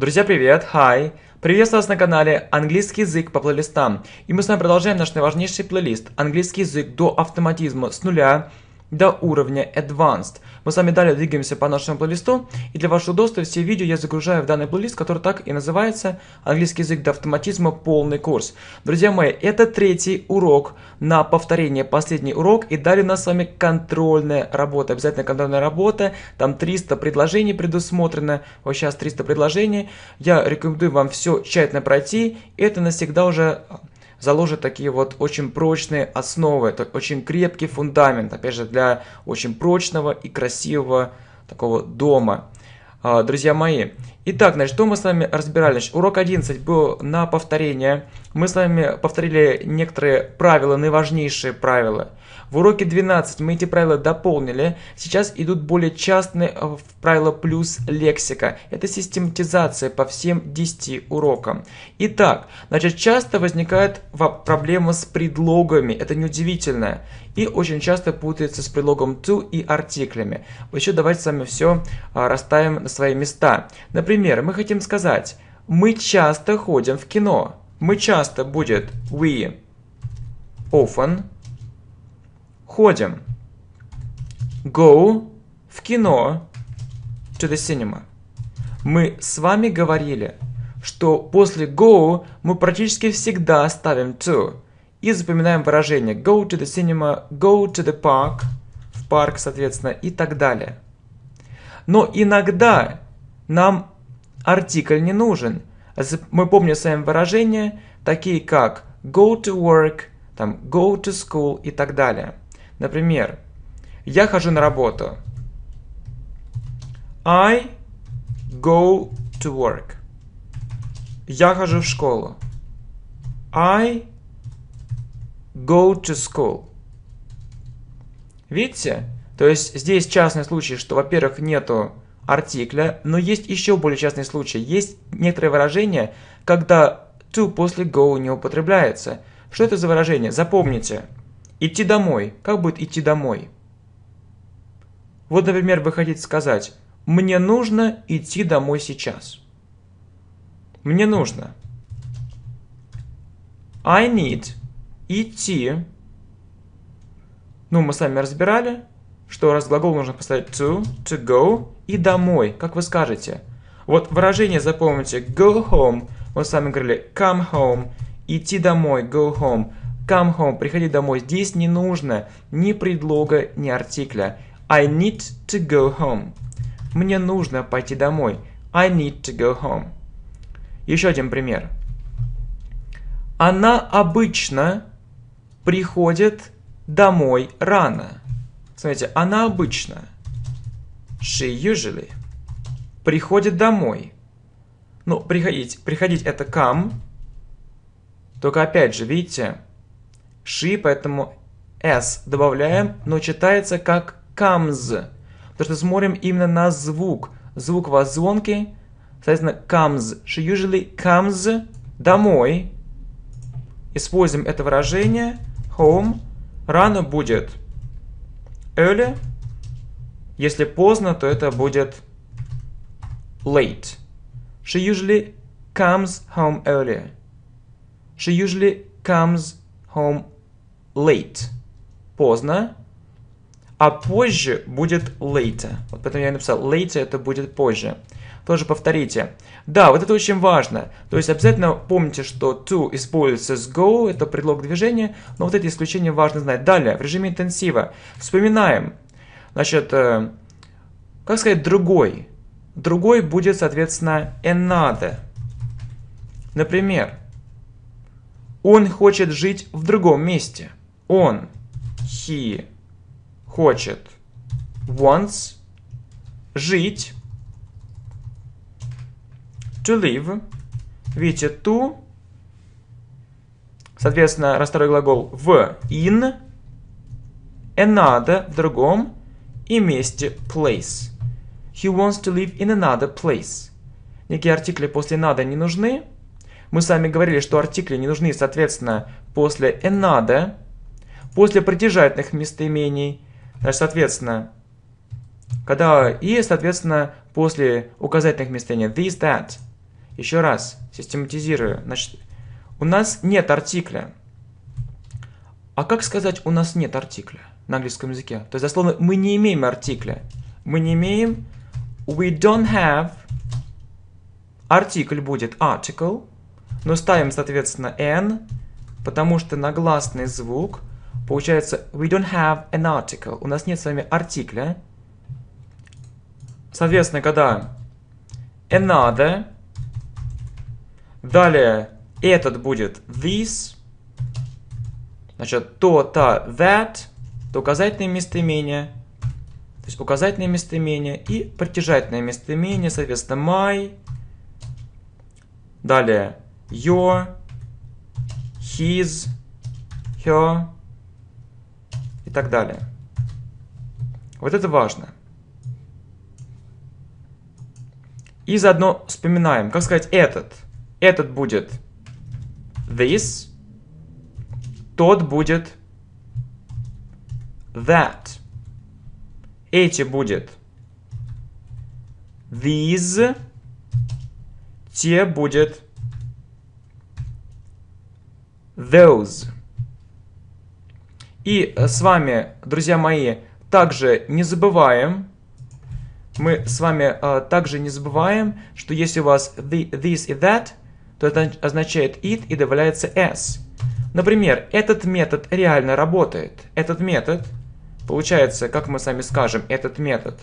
Друзья, привет! Hi! Приветствую вас на канале «Английский язык по плейлистам». И мы с вами продолжаем наш важнейший плейлист «Английский язык до автоматизма с нуля» до уровня Advanced. Мы с вами далее двигаемся по нашему плейлисту, и для вашего удобства все видео я загружаю в данный плейлист, который так и называется «Английский язык до автоматизма. Полный курс». Друзья мои, это третий урок на повторение, последний урок, и далее у нас с вами контрольная работа, обязательно контрольная работа, там 300 предложений предусмотрено, вот сейчас 300 предложений, я рекомендую вам все тщательно пройти, это навсегда уже заложит такие вот очень прочные основы, это очень крепкий фундамент, опять же, для очень прочного и красивого такого дома. А, друзья мои, итак, значит, что мы с вами разбирали? Значит, урок 11 был на повторение. Мы с вами повторили некоторые правила, наиважнейшие правила – в уроке 12 мы эти правила дополнили. Сейчас идут более частные э, правила плюс лексика. Это систематизация по всем 10 урокам. Итак, значит, часто возникает проблема с предлогами. Это неудивительно. И очень часто путается с предлогом to и артиклями. Еще давайте с вами все а, расставим на свои места. Например, мы хотим сказать «Мы часто ходим в кино». «Мы часто» будет «we» often – Переходим. Go в кино to the cinema. Мы с вами говорили, что после go мы практически всегда ставим to и запоминаем выражение go to the cinema, go to the park, в парк, соответственно, и так далее. Но иногда нам артикль не нужен. Мы помним с вами выражения, такие как go to work, там, go to school и так далее. Например, я хожу на работу. I go to work. Я хожу в школу. I go to school. Видите? То есть здесь частный случай, что, во-первых, нету артикля, но есть еще более частный случай. Есть некоторые выражения, когда to после go не употребляется. Что это за выражение? Запомните. Идти домой. Как будет идти домой? Вот, например, вы хотите сказать «Мне нужно идти домой сейчас». Мне нужно. I need идти. Ну, мы с вами разбирали, что раз глагол нужно поставить to, to go и домой, как вы скажете. Вот выражение запомните go home, мы с вами говорили come home, идти домой, go home. Come home, приходи домой. Здесь не нужно ни предлога, ни артикля. I need to go home. Мне нужно пойти домой. I need to go home. Еще один пример. Она обычно приходит домой рано. Смотрите, она обычно, she usually, приходит домой. Ну, приходить, приходить это come, только опять же, видите, ши, поэтому s добавляем, но читается как камз, потому что смотрим именно на звук. Звук у вас соответственно, comes. She usually comes домой. Используем это выражение home. Рано будет early. Если поздно, то это будет late. She usually comes home earlier. She usually comes home late. Поздно. А позже будет later. Вот поэтому я написал later, это будет позже. Тоже повторите. Да, вот это очень важно. То есть обязательно помните, что to используется с go, это предлог движения, но вот эти исключения важно знать. Далее, в режиме интенсива. Вспоминаем. Значит, э, как сказать другой? Другой будет, соответственно, another. Например, он хочет жить в другом месте. Он, he, хочет, wants, жить, to live. Видите, to, соответственно, второй глагол в, in, another, в другом, и месте place. He wants to live in another place. Некие артикли после надо не нужны, мы с вами говорили, что артикли не нужны, соответственно, после «энада», после притяжательных местоимений, значит, соответственно, когда и, соответственно, после указательных местоимений «this», «that». Еще раз, систематизирую. Значит, у нас нет артикля. А как сказать «у нас нет артикля» на английском языке? То есть, дословно, мы не имеем артикля. Мы не имеем «we don't have», артикль будет «article», но ставим, соответственно, an, потому что на гласный звук получается we don't have an article. У нас нет с вами артикля. Соответственно, когда another, далее этот будет this, значит, то-то that, то указательное местоимение, то есть указательное местоимение и притяжательное местоимение, соответственно, my, далее your, his, her и так далее. Вот это важно. И заодно вспоминаем, как сказать этот. Этот будет this, тот будет that, эти будет these, те будет those. И э, с вами, друзья мои, также не забываем, мы с вами а, также не забываем, что если у вас the, this и that, то это означает it и добавляется s. Например, этот метод реально работает. Этот метод, получается, как мы сами скажем, этот метод,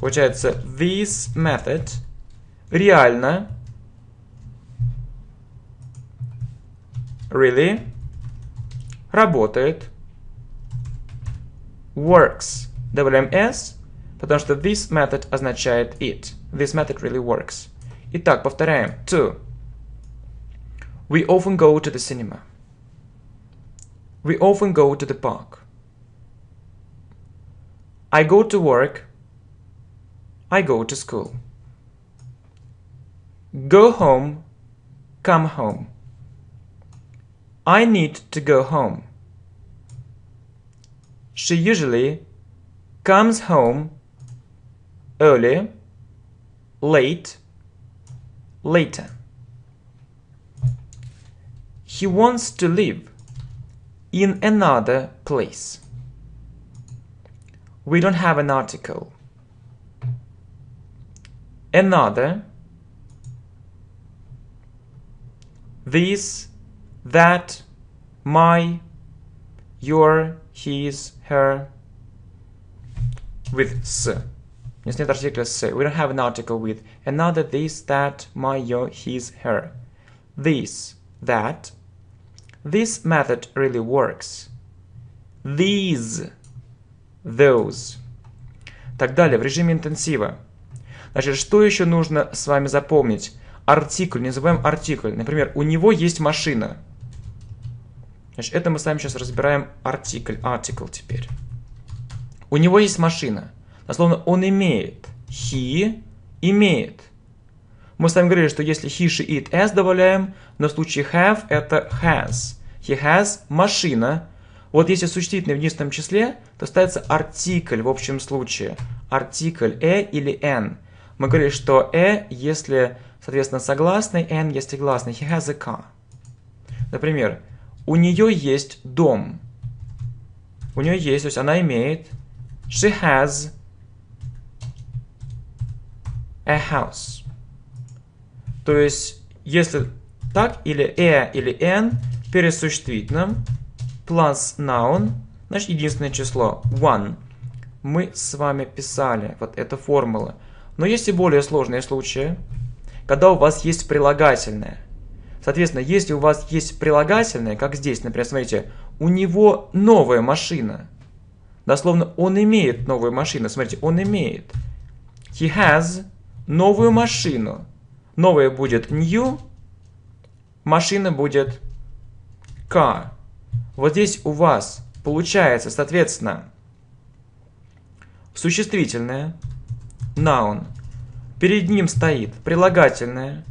получается this method реально really работает works WMS, потому что this method означает it. This method really works. Итак, повторяем. Two. We often go to the cinema. We often go to the park. I go to work. I go to school. Go home. Come home. I need to go home. She usually comes home early, late, later. He wants to live in another place. We don't have an article. Another. These that, my, your, his, her, with с. У нас нет артикля с. We don't have an article with. Another, this, that, my, your, his, her. This, that. This method really works. These, those. Так далее, в режиме интенсива. Значит, что еще нужно с вами запомнить? Артикль, не забываем артикль. Например, у него есть машина. Значит, это мы с вами сейчас разбираем артикль, артикл теперь. У него есть машина. Дословно, он имеет. He имеет. Мы с вами говорили, что если he, she, it, s добавляем, но в случае have это has. He has машина. Вот если существительное в единственном числе, то ставится артикль в общем случае. Артикль e или n. Мы говорили, что e, если, соответственно, согласный, n, если гласный. He has a car. Например, у нее есть дом. У нее есть, то есть она имеет. She has a house. То есть, если так, или a, e или n перед существительным plus noun, значит, единственное число one. Мы с вами писали вот эта формула. Но есть и более сложные случаи, когда у вас есть прилагательное. Соответственно, если у вас есть прилагательное, как здесь, например, смотрите, у него новая машина. Дословно, он имеет новую машину. Смотрите, он имеет. He has новую машину. Новая будет new, машина будет car. Вот здесь у вас получается, соответственно, существительное, noun, перед ним стоит прилагательное,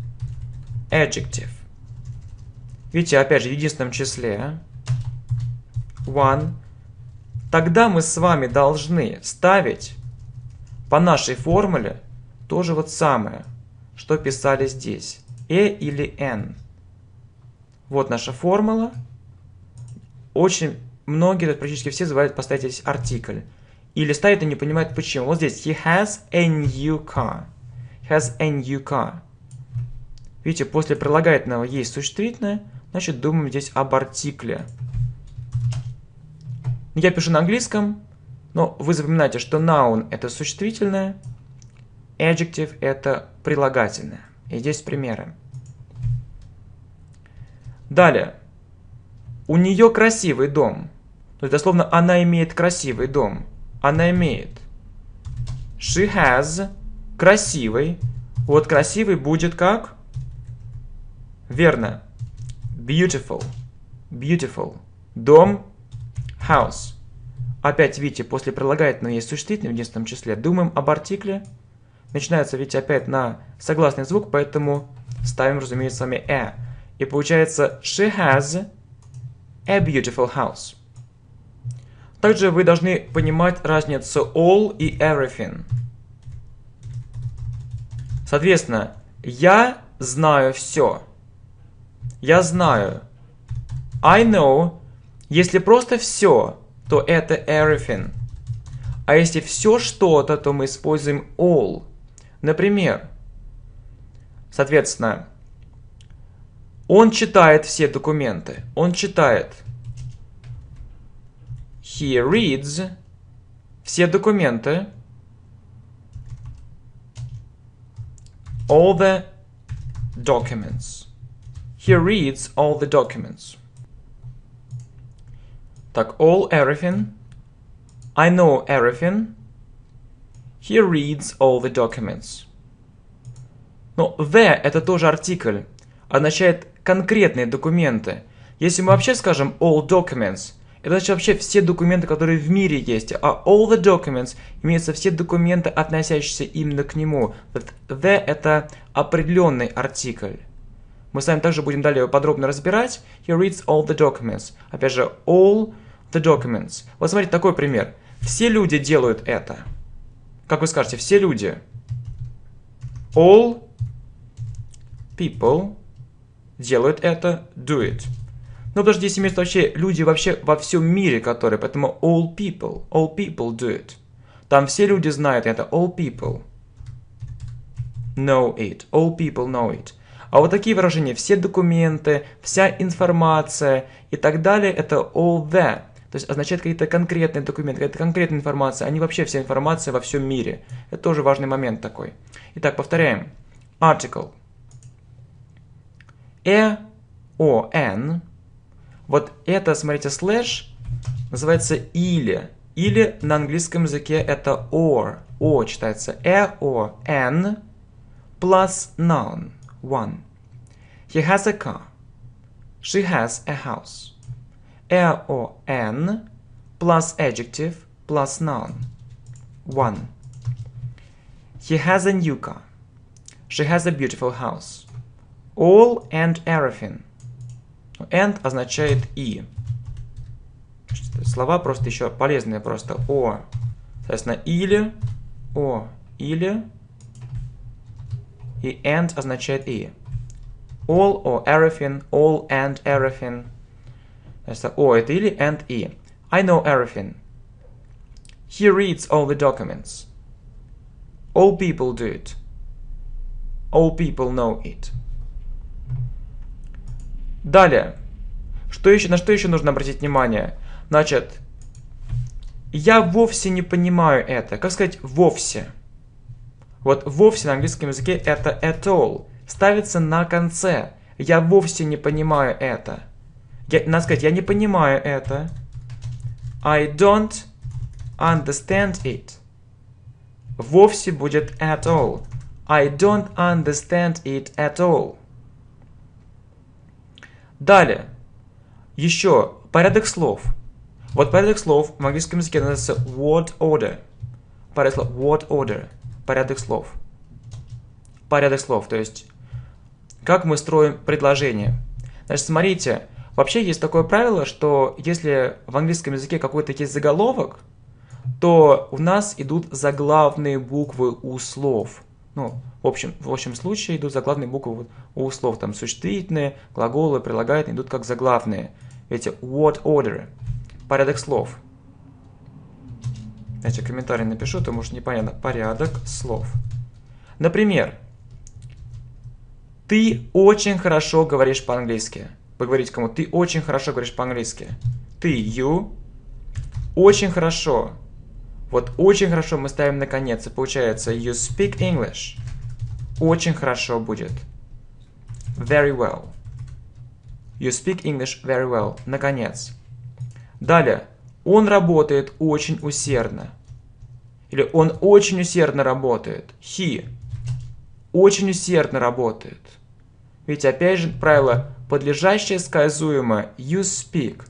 adjective. Видите, опять же, в единственном числе. А? One. Тогда мы с вами должны ставить по нашей формуле то же вот самое, что писали здесь. E или N. Вот наша формула. Очень многие, практически все, забывают поставить здесь артикль. Или ставят и не понимают почему. Вот здесь he has a new car. has a new car. Видите, после прилагательного есть существительное, Значит, думаем здесь об артикле. Я пишу на английском, но вы запоминайте, что noun – это существительное, adjective – это прилагательное. И здесь примеры. Далее. У нее красивый дом. То есть, дословно, она имеет красивый дом. Она имеет. She has красивый. Вот красивый будет как? Верно. Beautiful. Beautiful. Дом. House. Опять, видите, после прилагательного есть существительное в единственном числе. Думаем об артикле. Начинается видите, опять на согласный звук, поэтому ставим, разумеется, с вами «э». И получается «she has a beautiful house». Также вы должны понимать разницу all и everything. Соответственно, я знаю все. Я знаю. I know. Если просто все, то это everything. А если все что-то, то мы используем all. Например, соответственно, он читает все документы. Он читает. He reads все документы. All the documents. He reads all the documents. Так, all everything. I know everything. He reads all the documents. Но the это тоже артикль. Означает конкретные документы. Если мы вообще скажем all documents, это значит вообще все документы, которые в мире есть. А all the documents имеются все документы, относящиеся именно к нему. The – это определенный артикль. Мы с вами также будем далее подробно разбирать. He reads all the documents. Опять же, all the documents. Вот смотрите, такой пример. Все люди делают это. Как вы скажете, все люди. All people делают это, do it. Но ну, потому что здесь имеются вообще люди вообще во всем мире, которые, поэтому all people, all people do it. Там все люди знают это, all people know it, all people know it. А вот такие выражения «все документы», «вся информация» и так далее – это all the, То есть означает какие-то конкретные документы, какая-то конкретная информация, а не вообще вся информация во всем мире. Это тоже важный момент такой. Итак, повторяем. Article. E, O, N. Вот это, смотрите, слэш называется или. Или на английском языке это or. О читается E, O, N plus noun. One. He has a car. She has a house. Er or an plus adjective plus noun. One. He has a new car. She has a beautiful house. All and everything. And означает и. Слова просто еще полезные, просто о, соответственно, или, о, или, и and означает и. All or everything, all and everything. Это о, это или and и. I know everything. He reads all the documents. All people do it. All people know it. Далее. Что еще, на что еще нужно обратить внимание? Значит, я вовсе не понимаю это. Как сказать вовсе? Вот вовсе на английском языке это at all ставится на конце. Я вовсе не понимаю это. Я, надо сказать, я не понимаю это. I don't understand it. Вовсе будет at all. I don't understand it at all. Далее. Еще порядок слов. Вот порядок слов в английском языке называется word order. Порядок слов word order порядок слов. Порядок слов, то есть как мы строим предложение. Значит, смотрите, вообще есть такое правило, что если в английском языке какой-то есть заголовок, то у нас идут заглавные буквы у слов. Ну, в общем, в общем случае идут заглавные буквы у слов. Там существительные, глаголы, прилагательные идут как заглавные. Эти word order, порядок слов. Значит, комментарий напишу, потому что непонятно. Порядок слов. Например, ты очень хорошо говоришь по-английски. Поговорить кому? Ты очень хорошо говоришь по-английски. Ты, you, очень хорошо. Вот очень хорошо мы ставим на конец, и получается you speak English. Очень хорошо будет. Very well. You speak English very well. Наконец. Далее. Он работает очень усердно. Или он очень усердно работает. He очень усердно работает. Ведь опять же правило подлежащее сказуемо you speak.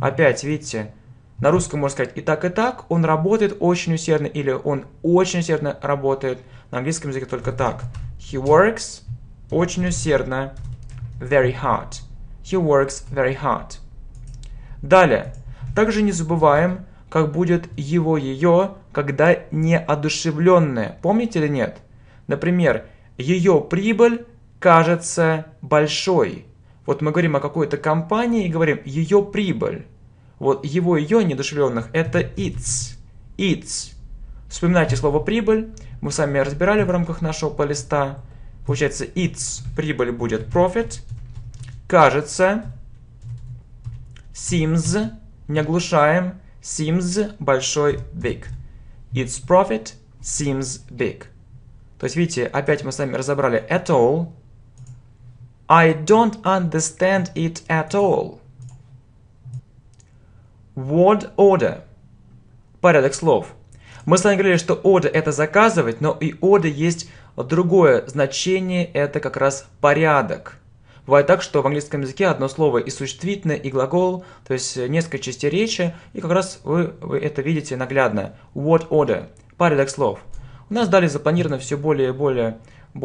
Опять, видите, на русском можно сказать и так, и так, он работает очень усердно, или он очень усердно работает. На английском языке только так. He works очень усердно, very hard. He works very hard. Далее, также не забываем, как будет его ее, когда неодушевленное. Помните или нет? Например, ее прибыль кажется большой. Вот мы говорим о какой-то компании и говорим ее прибыль. Вот его ее недушевленных это its. Its. Вспоминайте слово прибыль. Мы сами разбирали в рамках нашего полиста. Получается, its прибыль будет profit. Кажется, seems не оглушаем seems большой big. Its profit seems big. То есть, видите, опять мы с вами разобрали at all. I don't understand it at all. Word order. Порядок слов. Мы с вами говорили, что order это заказывать, но и order есть другое значение, это как раз порядок. Бывает так, что в английском языке одно слово и существительное, и глагол, то есть э, несколько частей речи, и как раз вы, вы это видите наглядно. What order – порядок слов. У нас далее запланировано все более и более,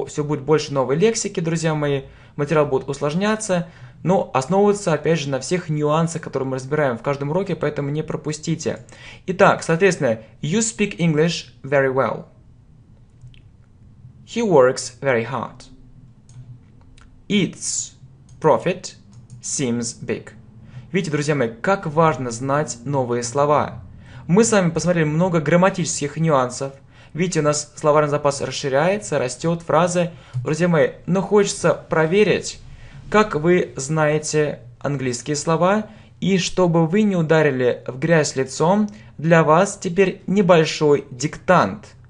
все будет больше новой лексики, друзья мои. Материал будет усложняться, но основываться опять же, на всех нюансах, которые мы разбираем в каждом уроке, поэтому не пропустите. Итак, соответственно, you speak English very well. He works very hard. Eats profit seems big. Видите, друзья мои, как важно знать новые слова. Мы с вами посмотрели много грамматических нюансов. Видите, у нас словарный запас расширяется, растет, фразы. Друзья мои, но хочется проверить, как вы знаете английские слова, и чтобы вы не ударили в грязь лицом, для вас теперь небольшой диктант –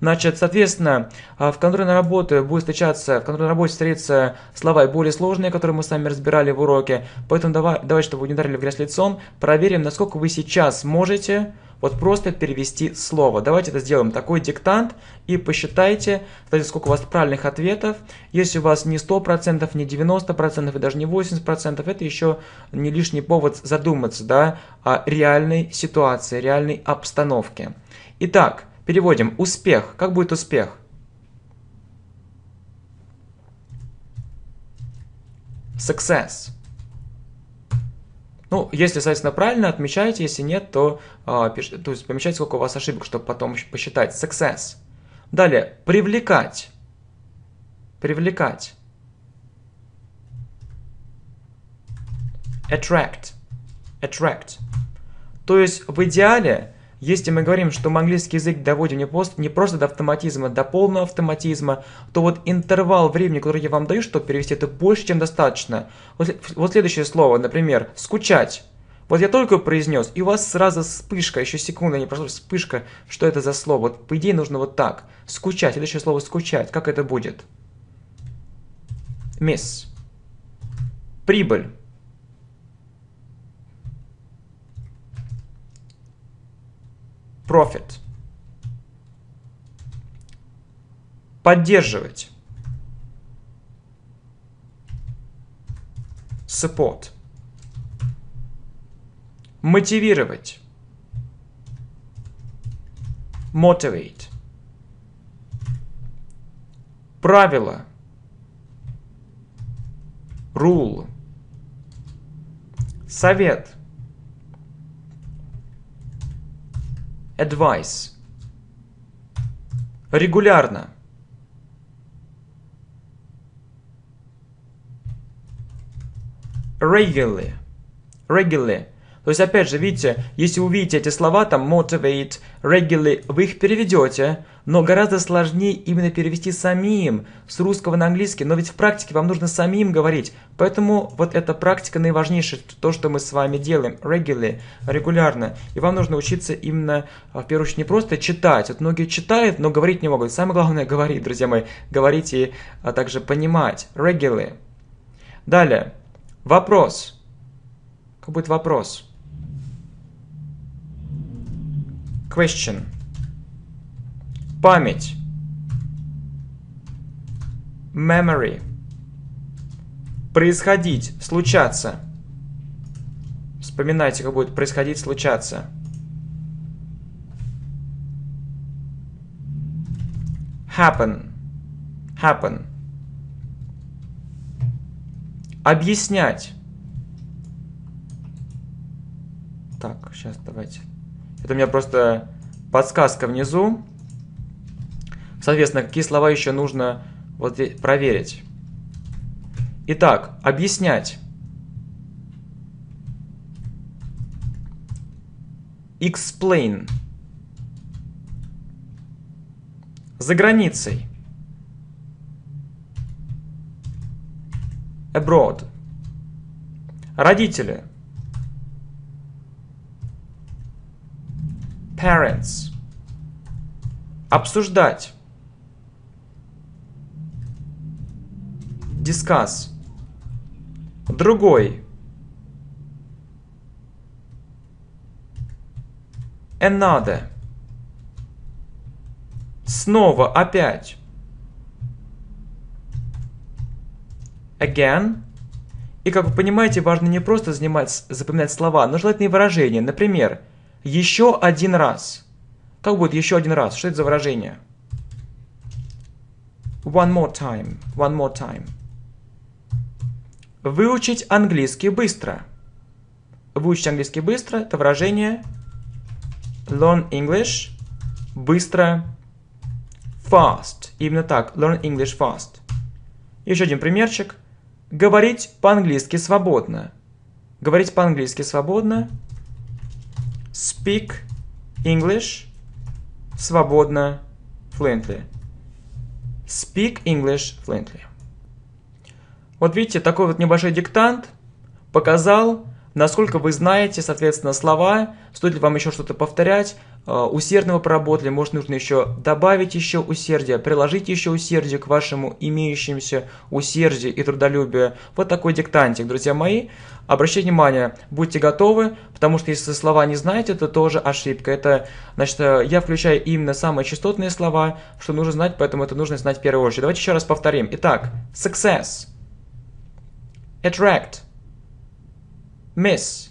Значит, соответственно, а, в контрольной работе будет встречаться, в контрольной работе встретятся слова более сложные, которые мы с вами разбирали в уроке. Поэтому давай, давайте, чтобы вы не ударили в грязь лицом, проверим, насколько вы сейчас можете вот просто перевести слово. Давайте это сделаем. Такой диктант и посчитайте, кстати, сколько у вас правильных ответов. Если у вас не 100%, не 90% и даже не 80%, это еще не лишний повод задуматься да, о реальной ситуации, реальной обстановке. Итак, Переводим. Успех. Как будет успех? Success. Ну, если, соответственно, правильно, отмечаете, если нет, то, э, пиш... то есть помечайте, сколько у вас ошибок, чтобы потом посчитать. Success. Далее, привлекать. Привлекать. Attract. Attract. То есть в идеале если мы говорим, что мы английский язык доводим не просто, не просто до автоматизма, до полного автоматизма, то вот интервал времени, который я вам даю, чтобы перевести, это больше, чем достаточно. Вот, вот следующее слово, например, «скучать». Вот я только произнес, и у вас сразу вспышка, еще секунда не прошла, вспышка, что это за слово. Вот, по идее, нужно вот так. Скучать, следующее слово «скучать». Как это будет? Мисс. Прибыль. Profit. Поддерживать. Support. Мотивировать. Motivate. правила Rule. Совет. Advice. Регулярно. Regularly. Regularly. То есть, опять же, видите, если увидите эти слова, там motivate, regularly, вы их переведете, но гораздо сложнее именно перевести самим с русского на английский, но ведь в практике вам нужно самим говорить. Поэтому вот эта практика наиважнейшая, то, что мы с вами делаем regularly, регулярно. И вам нужно учиться именно, а, в первую очередь, не просто читать. Вот многие читают, но говорить не могут. Самое главное говорить, друзья мои, говорить и а также понимать. Regularly. Далее. Вопрос. Как будет вопрос? Вопрос. Question. Память. Memory. Происходить, случаться. Вспоминайте, как будет происходить, случаться. Happen. Happen. Объяснять. Так, сейчас давайте Тут у меня просто подсказка внизу. Соответственно, какие слова еще нужно вот проверить. Итак, объяснять. Explain. За границей. Abroad. Родители. parents. Обсуждать. Discuss. Другой. Another. Снова, опять. Again. И как вы понимаете, важно не просто занимать, запоминать слова, но желательные выражения. Например, еще один раз. Как будет еще один раз? Что это за выражение? One more time. One more time. Выучить английский быстро. Выучить английский быстро – это выражение learn English быстро fast. Именно так. Learn English fast. Еще один примерчик. Говорить по-английски свободно. Говорить по-английски свободно – speak English свободно fluently. Speak English fluently. Вот видите, такой вот небольшой диктант показал, насколько вы знаете, соответственно, слова, стоит ли вам еще что-то повторять, э, усердно вы проработали, может, нужно еще добавить еще усердия, приложить еще усердие к вашему имеющемуся усердию и трудолюбию. Вот такой диктантик, друзья мои. Обращайте внимание, будьте готовы, потому что если слова не знаете, это тоже ошибка. Это, значит, э, я включаю именно самые частотные слова, что нужно знать, поэтому это нужно знать в первую очередь. Давайте еще раз повторим. Итак, success, attract – miss,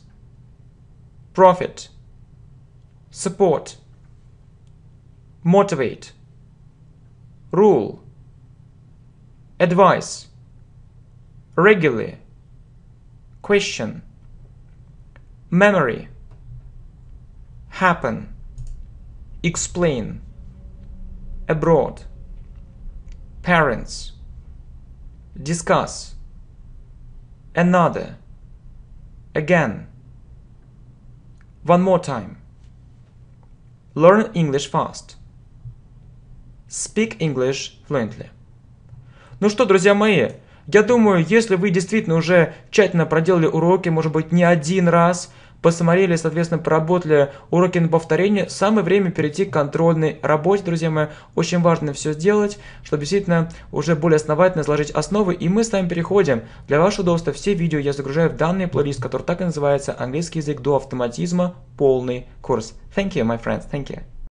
profit, support, motivate, rule, advice, regularly, question, memory, happen, explain, abroad, parents, discuss, another, again. One more time. Learn English fast. Speak English fluently. Ну что, друзья мои, я думаю, если вы действительно уже тщательно проделали уроки, может быть, не один раз – посмотрели, соответственно, поработали уроки на повторение, самое время перейти к контрольной работе, друзья мои. Очень важно все сделать, чтобы действительно уже более основательно заложить основы. И мы с вами переходим. Для вашего удобства все видео я загружаю в данный плейлист, который так и называется «Английский язык до автоматизма. Полный курс». Thank you, my friends. Thank you.